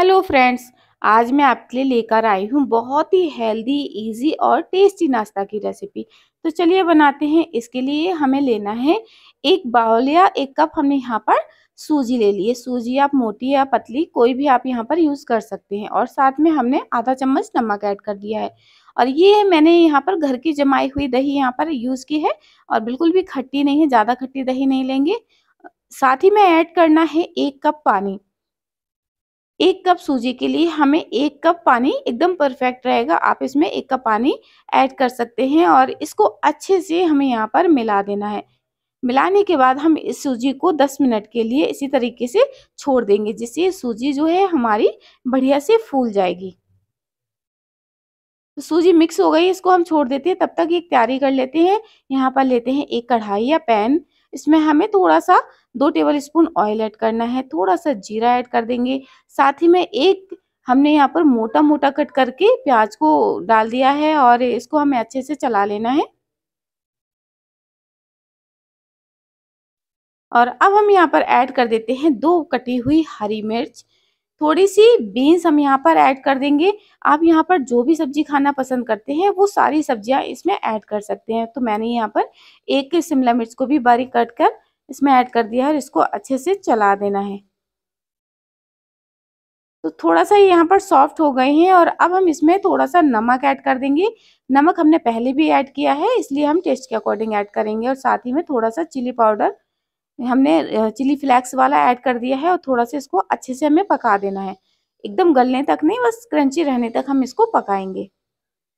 hello friends आज मैं आपके लिए लेकर आई हूँ बहुत ही हेल्दी इजी और टेस्टी नाश्ता की रेसिपी तो चलिए बनाते हैं इसके लिए हमें लेना है एक बाउल या एक कप हमने यहाँ पर सूजी ले लिए सूजी आप मोटी या पतली कोई भी आप यहाँ पर यूज़ कर सकते हैं और साथ में हमने आधा चम्मच नमक ऐड कर दिया है और ये मैंने यहाँ पर घर की जमाई हुई दही यहाँ पर यूज़ की है और बिल्कुल भी खट्टी नहीं है ज़्यादा खट्टी दही नहीं लेंगे साथ ही में ऐड करना है एक कप पानी एक कप सूजी के लिए हमें एक कप पानी एकदम परफेक्ट रहेगा आप इसमें एक कप पानी ऐड कर सकते हैं और इसको अच्छे से हमें यहाँ पर मिला देना है मिलाने के बाद हम इस सूजी को 10 मिनट के लिए इसी तरीके से छोड़ देंगे जिससे सूजी जो है हमारी बढ़िया से फूल जाएगी तो सूजी मिक्स हो गई इसको हम छोड़ देते हैं तब तक एक तैयारी कर लेते हैं यहाँ पर लेते हैं एक कढ़ाई या पैन इसमें हमें थोड़ा सा दो टेबल स्पून ऑयल ऐड करना है थोड़ा सा जीरा ऐड कर देंगे साथ ही में एक हमने यहाँ पर मोटा मोटा कट करके प्याज को डाल दिया है और इसको हमें अच्छे से चला लेना है और अब हम यहाँ पर ऐड कर देते हैं दो कटी हुई हरी मिर्च थोड़ी सी बीन्स हम यहाँ पर ऐड कर देंगे आप यहाँ पर जो भी सब्जी खाना पसंद करते हैं वो सारी सब्जियाँ इसमें ऐड कर सकते हैं तो मैंने यहाँ पर एक शिमला मिर्च को भी बारीक कट कर इसमें ऐड कर दिया है और इसको अच्छे से चला देना है तो थोड़ा सा यहाँ पर सॉफ्ट हो गए हैं और अब हम इसमें थोड़ा सा नमक ऐड कर देंगे नमक हमने पहले भी ऐड किया है इसलिए हम टेस्ट के अकॉर्डिंग ऐड करेंगे और साथ ही में थोड़ा सा चिली पाउडर हमने चिली फ्लेक्स वाला ऐड कर दिया है और थोड़ा सा इसको अच्छे से हमें पका देना है एकदम गलने तक नहीं बस क्रंची रहने तक हम इसको पकाएंगे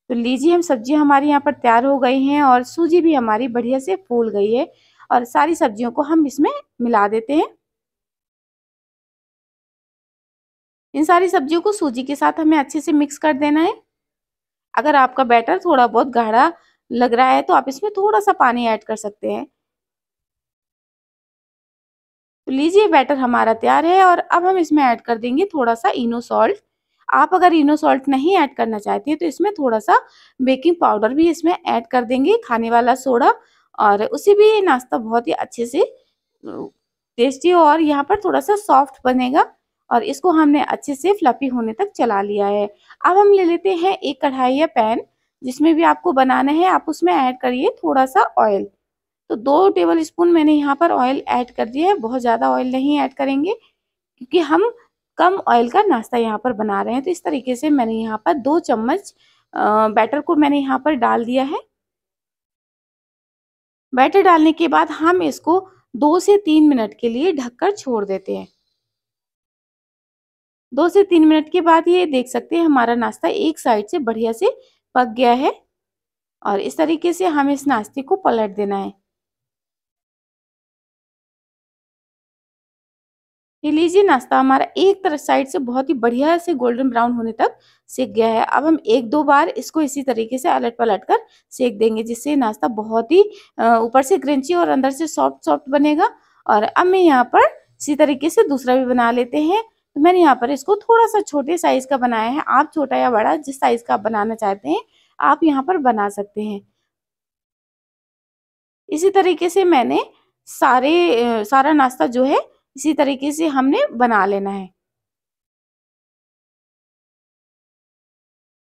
तो लीजिए हम सब्जी हमारी यहाँ पर तैयार हो गई हैं और सूजी भी हमारी बढ़िया से फूल गई है और सारी सब्जियों को हम इसमें मिला देते हैं इन सारी सब्जियों को सूजी के साथ हमें अच्छे से मिक्स कर देना है अगर आपका बैटर थोड़ा बहुत गाढ़ा लग रहा है तो आप इसमें थोड़ा सा पानी ऐड कर सकते हैं तो लीजिए बैटर हमारा तैयार है और अब हम इसमें ऐड कर देंगे थोड़ा सा इनो सॉल्ट आप अगर इनो सॉल्ट नहीं ऐड करना चाहते हैं तो इसमें थोड़ा सा बेकिंग पाउडर भी इसमें ऐड कर देंगे खाने वाला सोडा और उसे भी नाश्ता बहुत ही अच्छे से टेस्टी और यहाँ पर थोड़ा सा सॉफ्ट बनेगा और इसको हमने अच्छे से फ्लफी होने तक चला लिया है अब हम ले लेते हैं एक कढ़ाई या पैन जिसमें भी आपको बनाना है आप उसमें ऐड करिए थोड़ा सा ऑयल तो दो टेबल स्पून मैंने यहाँ पर ऑयल ऐड कर दिया है बहुत ज़्यादा ऑयल नहीं ऐड करेंगे क्योंकि हम कम ऑयल का नाश्ता यहाँ पर बना रहे हैं तो इस तरीके से मैंने यहाँ पर दो चम्मच बैटर को मैंने यहाँ पर डाल दिया है बैटर डालने के बाद हम इसको दो से तीन मिनट के लिए ढककर छोड़ देते हैं दो से तीन मिनट के बाद ये देख सकते हैं हमारा नाश्ता एक साइड से बढ़िया से पक गया है और इस तरीके से हमें इस नाश्ते को पलट देना है ये लीजिए नाश्ता हमारा एक तरफ साइड से बहुत ही बढ़िया से गोल्डन ब्राउन होने तक सेक गया है अब हम एक दो बार इसको इसी तरीके से अलट पलट कर सेक देंगे जिससे नाश्ता बहुत ही ऊपर से क्रंची और अंदर से सॉफ्ट सॉफ्ट बनेगा और अब मैं यहाँ पर इसी तरीके से दूसरा भी बना लेते हैं तो मैंने यहाँ पर इसको थोड़ा सा छोटे साइज़ का बनाया है आप छोटा या बड़ा जिस साइज़ का आप बनाना चाहते हैं आप यहाँ पर बना सकते हैं इसी तरीके से मैंने सारे सारा नाश्ता जो है इसी तरीके से हमने बना लेना है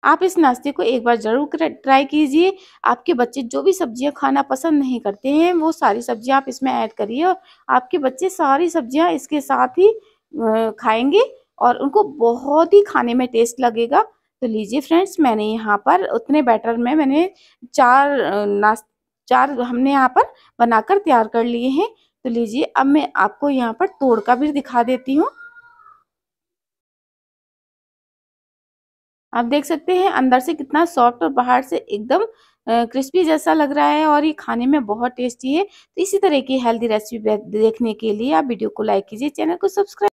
आप इस नाश्ते को एक बार ज़रूर ट्राई कीजिए आपके बच्चे जो भी सब्जियां खाना पसंद नहीं करते हैं वो सारी सब्जियां आप इसमें ऐड करिए और आपके बच्चे सारी सब्जियां इसके साथ ही खाएंगे और उनको बहुत ही खाने में टेस्ट लगेगा तो लीजिए फ्रेंड्स मैंने यहाँ पर उतने बैटर में मैंने चार नाश्ते चार हमने यहाँ पर बनाकर तैयार कर लिए हैं तो लीजिए अब मैं आपको यहाँ पर तोड़ का भी दिखा देती हूँ आप देख सकते हैं अंदर से कितना सॉफ्ट और बाहर से एकदम क्रिस्पी जैसा लग रहा है और ये खाने में बहुत टेस्टी है तो इसी तरह की हेल्दी रेसिपी देखने के लिए आप वीडियो को लाइक कीजिए चैनल को सब्सक्राइब